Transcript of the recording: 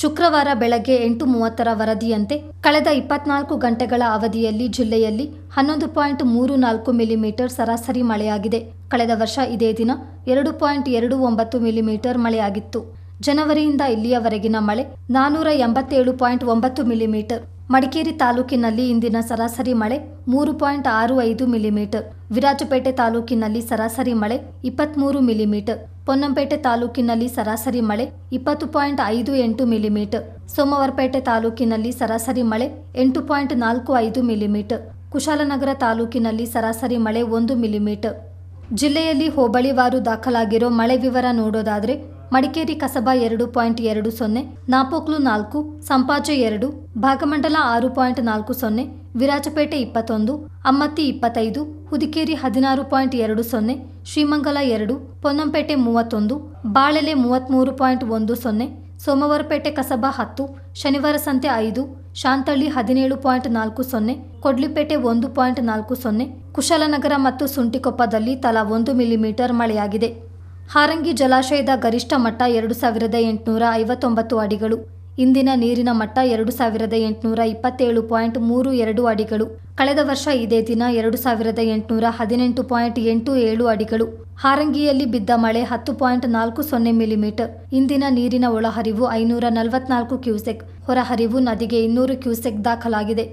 ಶುಕ್ರವಾರ ಬೆಳಗ್ಗೆ ಎಂಟು ಮೂವತ್ತರ ವರದಿಯಂತೆ ಕಳೆದ ಇಪ್ಪತ್ನಾಲ್ಕು ಗಂಟೆಗಳ ಅವಧಿಯಲ್ಲಿ ಜಿಲ್ಲೆಯಲ್ಲಿ ಹನ್ನೊಂದು ಪಾಯಿಂಟ್ ಮೂರು ನಾಲ್ಕು ಮಿಲಿಮೀಟರ್ ಸರಾಸರಿ ಮಳೆಯಾಗಿದೆ ಕಳೆದ ವರ್ಷ ಇದೇ ದಿನ ಎರಡು ಪಾಯಿಂಟ್ ಎರಡು ಒಂಬತ್ತು ಮಿಲಿಮೀಟರ್ ಮಳೆಯಾಗಿತ್ತು ಜನವರಿಯಿಂದ ಇಲ್ಲಿಯವರೆಗಿನ ಮಳೆ ನಾನೂರ ಎಂಬತ್ತೇಳು ಪಾಯಿಂಟ್ ಒಂಬತ್ತು ಮಿಲಿಮೀಟರ್ ಮಡಿಕೇರಿ ತಾಲೂಕಿನಲ್ಲಿ ಇಂದಿನ ಸರಾಸರಿ ಮಳೆ ಮೂರು ಪಾಯಿಂಟ್ ಆರು ಐದು ಮಿಲಿಮೀಟರ್ ವಿರಾಜಪೇಟೆ ತಾಲೂಕಿನಲ್ಲಿ ಸರಾಸರಿ ಮಳೆ ಇಪ್ಪತ್ತ್ಮೂರು ಮಿಲಿಮೀಟರ್ ಪೊನ್ನಂಪೇಟೆ ತಾಲೂಕಿನಲ್ಲಿ ಸರಾಸರಿ ಮಳೆ ಇಪ್ಪತ್ತು ಪಾಯಿಂಟ್ ಐದು ಎಂಟು ಮಿಲಿಮೀಟರ್ ಸೋಮವಾರಪೇಟೆ ತಾಲೂಕಿನಲ್ಲಿ ಸರಾಸರಿ ಮಳೆ ಎಂಟು ಪಾಯಿಂಟ್ ನಾಲ್ಕು ಐದು ಮಿಲಿಮೀಟರ್ ಕುಶಾಲನಗರ ತಾಲೂಕಿನಲ್ಲಿ ಸರಾಸರಿ ಮಳೆ ಒಂದು ಮಿಲಿಮೀಟರ್ ಜಿಲ್ಲೆಯಲ್ಲಿ ಹೋಬಳಿವಾರು ದಾಖಲಾಗಿರೋ ಮಳೆ ವಿವರ ನೋಡೋದಾದರೆ ಮಡಿಕೇರಿ ಕಸಬಾ ಎರಡು ಪಾಯಿಂಟ್ ಎರಡು ಸೊನ್ನೆ ನಾಪೋಕ್ಲು ನಾಲ್ಕು ಸಂಪಾಜೆ ಎರಡು ಭಾಗಮಂಡಲ ಆರು ಪಾಯಿಂಟ್ ನಾಲ್ಕು ಸೊನ್ನೆ ವಿರಾಜಪೇಟೆ ಇಪ್ಪತ್ತೊಂದು ಅಮ್ಮತ್ತಿ ಇಪ್ಪತ್ತೈದು ಹುದಿಕೇರಿ ಹದಿನಾರು ಪಾಯಿಂಟ್ ಎರಡು ಸೊನ್ನೆ ಶ್ರೀಮಂಗಲ ಎರಡು ಪೊನ್ನಂಪೇಟೆ ಮೂವತ್ತೊಂದು ಬಾಳೆಲೆ ಮೂವತ್ತ್ಮೂರು ಪಾಯಿಂಟ್ ಒಂದು ಸೊನ್ನೆ ಸೋಮವಾರಪೇಟೆ ಕಸಬಾ ಹತ್ತು ಶನಿವಾರ ಸಂತೆ ಐದು ಶಾಂತಳ್ಳಿ ಹದಿನೇಳು ಪಾಯಿಂಟ್ ನಾಲ್ಕು ಸೊನ್ನೆ ಕೊಡ್ಲಿಪೇಟೆ ಒಂದು ಪಾಯಿಂಟ್ ನಾಲ್ಕು ಸೊನ್ನೆ ಕುಶಾಲನಗರ ಮತ್ತು ಸುಂಟಿಕೊಪ್ಪದಲ್ಲಿ ತಲಾ ಒಂದು ಮಿಲಿಮೀಟರ್ ಮಳೆಯಾಗಿದೆ ಹಾರಂಗಿ ಜಲಾಶಯದ ಗರಿಷ್ಠ ಮಟ್ಟ ಎರಡು ಸಾವಿರದ ಎಂಟುನೂರ ಐವತ್ತೊಂಬತ್ತು ಅಡಿಗಳು ಇಂದಿನ ನೀರಿನ ಮಟ್ಟ ಎರಡು ಸಾವಿರದ ಎಂಟುನೂರ ಇಪ್ಪತ್ತೇಳು ಪಾಯಿಂಟ್ ಮೂರು ಎರಡು ಅಡಿಗಳು ಕಳೆದ ವರ್ಷ ಇದೇ ದಿನ ಎರಡು ಸಾವಿರದ ಎಂಟುನೂರ ಹದಿನೆಂಟು ಪಾಯಿಂಟ್ ಎಂಟು ಏಳು ಅಡಿಗಳು ಹಾರಂಗಿಯಲ್ಲಿ ಬಿದ್ದ ಮಳೆ ಹತ್ತು ಪಾಯಿಂಟ್ ನಾಲ್ಕು ಸೊನ್ನೆ ಮಿಲಿಮೀಟರ್ ಇಂದಿನ ನೀರಿನ ಒಳಹರಿವು ಐನೂರ ನಲವತ್ನಾಲ್ಕು ಕ್ಯೂಸೆಕ್ ಹೊರಹರಿವು ನದಿಗೆ ಇನ್ನೂರು ಕ್ಯೂಸೆಕ್ ದಾಖಲಾಗಿದೆ